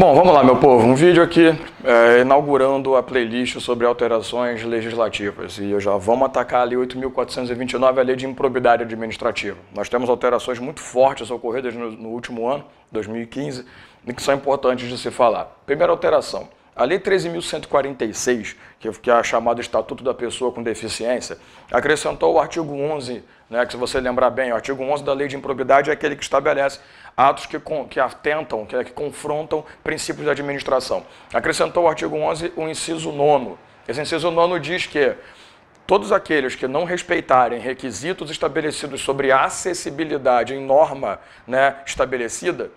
Bom, vamos lá, meu povo. Um vídeo aqui é, inaugurando a playlist sobre alterações legislativas. E já vamos atacar ali 8.429, a lei de improbidade administrativa. Nós temos alterações muito fortes ocorridas no, no último ano, 2015, e que são importantes de se falar. Primeira alteração a Lei 13.146, que é a chamada Estatuto da Pessoa com Deficiência, acrescentou o artigo 11, né, que se você lembrar bem, o artigo 11 da Lei de Improbidade é aquele que estabelece atos que, que atentam, que, que confrontam princípios da administração. Acrescentou o artigo 11 o inciso 9. Esse inciso 9 diz que todos aqueles que não respeitarem requisitos estabelecidos sobre acessibilidade em norma né, estabelecida,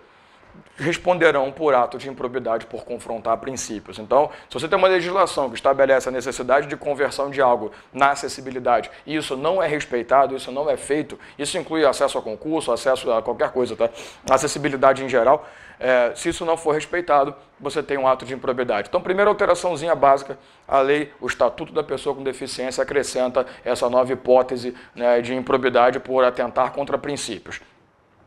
responderão por ato de improbidade por confrontar princípios. Então, se você tem uma legislação que estabelece a necessidade de conversão de algo na acessibilidade e isso não é respeitado, isso não é feito, isso inclui acesso a concurso, acesso a qualquer coisa, tá? acessibilidade em geral, é, se isso não for respeitado, você tem um ato de improbidade. Então, primeira alteraçãozinha básica, a lei, o Estatuto da Pessoa com Deficiência acrescenta essa nova hipótese né, de improbidade por atentar contra princípios.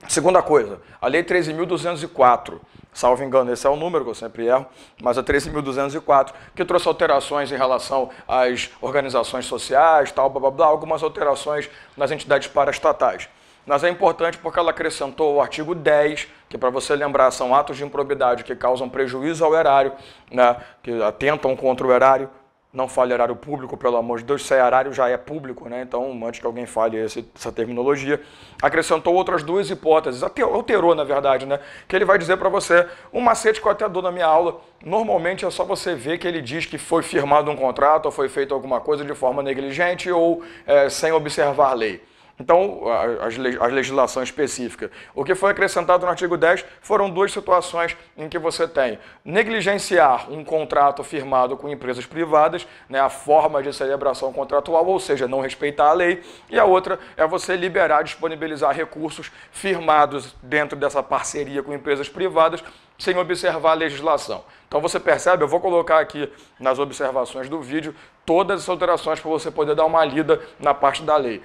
Segunda coisa, a Lei 13.204, salvo engano, esse é o número que eu sempre erro, mas a é 13.204, que trouxe alterações em relação às organizações sociais, tal, blá, blá, blá, algumas alterações nas entidades paraestatais. Mas é importante porque ela acrescentou o artigo 10, que para você lembrar são atos de improbidade que causam prejuízo ao erário, né, que atentam contra o erário não fale horário público, pelo amor de Deus, se é horário já é público, né? Então, antes que alguém fale essa terminologia, acrescentou outras duas hipóteses, alterou na verdade, né? Que ele vai dizer para você, um macete que eu até dou na minha aula, normalmente é só você ver que ele diz que foi firmado um contrato ou foi feito alguma coisa de forma negligente ou é, sem observar a lei. Então, as, legislação legislações específicas. O que foi acrescentado no artigo 10 foram duas situações em que você tem negligenciar um contrato firmado com empresas privadas, né, a forma de celebração contratual, ou seja, não respeitar a lei, e a outra é você liberar, disponibilizar recursos firmados dentro dessa parceria com empresas privadas sem observar a legislação. Então você percebe, eu vou colocar aqui nas observações do vídeo todas as alterações para você poder dar uma lida na parte da lei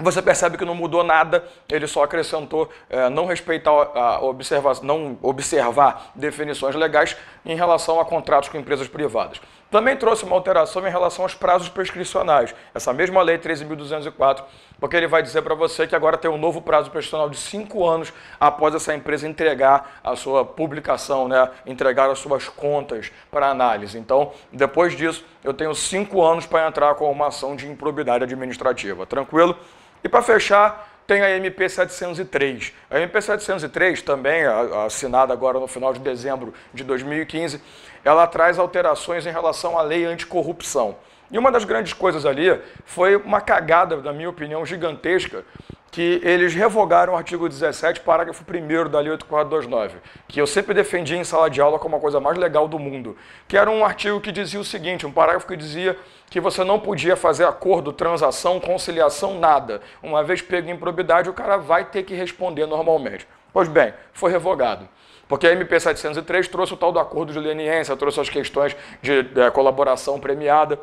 você percebe que não mudou nada, ele só acrescentou é, não respeitar a observação, não observar definições legais em relação a contratos com empresas privadas. Também trouxe uma alteração em relação aos prazos prescricionais, essa mesma lei 13.204, porque ele vai dizer para você que agora tem um novo prazo prescricional de cinco anos após essa empresa entregar a sua publicação, né, entregar as suas contas para análise. Então, depois disso, eu tenho cinco anos para entrar com uma ação de improbidade administrativa. Tranquilo? E para fechar, tem a MP703. A MP703, também assinada agora no final de dezembro de 2015, ela traz alterações em relação à lei anticorrupção. E uma das grandes coisas ali foi uma cagada, na minha opinião, gigantesca, que eles revogaram o artigo 17, parágrafo 1 da Lei 8429, que eu sempre defendi em sala de aula como a coisa mais legal do mundo, que era um artigo que dizia o seguinte, um parágrafo que dizia que você não podia fazer acordo, transação, conciliação, nada. Uma vez pego em improbidade, o cara vai ter que responder normalmente. Pois bem, foi revogado. Porque a MP 703 trouxe o tal do acordo de leniência, trouxe as questões de, de eh, colaboração premiada,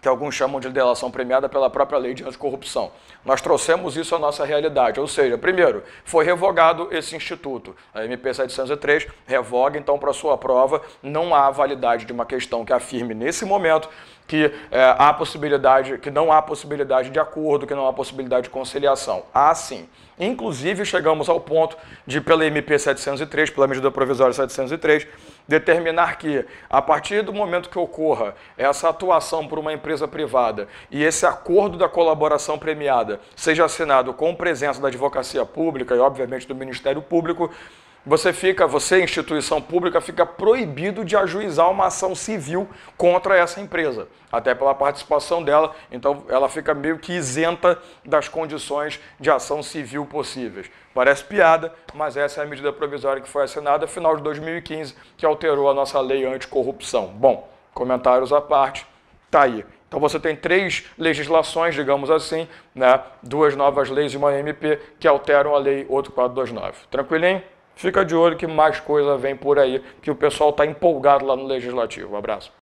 que alguns chamam de delação premiada pela própria lei de anticorrupção. Nós trouxemos isso à nossa realidade, ou seja, primeiro, foi revogado esse instituto, a MP 703 revoga, então, para sua prova, não há validade de uma questão que afirme nesse momento que é, há possibilidade, que não há possibilidade de acordo, que não há possibilidade de conciliação. Há sim. Inclusive, chegamos ao ponto de, pela MP 703, pela medida provisória 703, determinar que, a partir do momento que ocorra essa atuação por uma empresa privada e esse acordo da colaboração premiada seja assinado com presença da advocacia pública e, obviamente, do Ministério Público, você fica, você, instituição pública, fica proibido de ajuizar uma ação civil contra essa empresa, até pela participação dela, então ela fica meio que isenta das condições de ação civil possíveis. Parece piada, mas essa é a medida provisória que foi assinada no final de 2015, que alterou a nossa lei anticorrupção. Bom, comentários à parte, tá aí. Então você tem três legislações, digamos assim, né? duas novas leis e uma MP que alteram a lei 8429. Tranquilinho? Fica de olho que mais coisa vem por aí, que o pessoal está empolgado lá no Legislativo. Um abraço.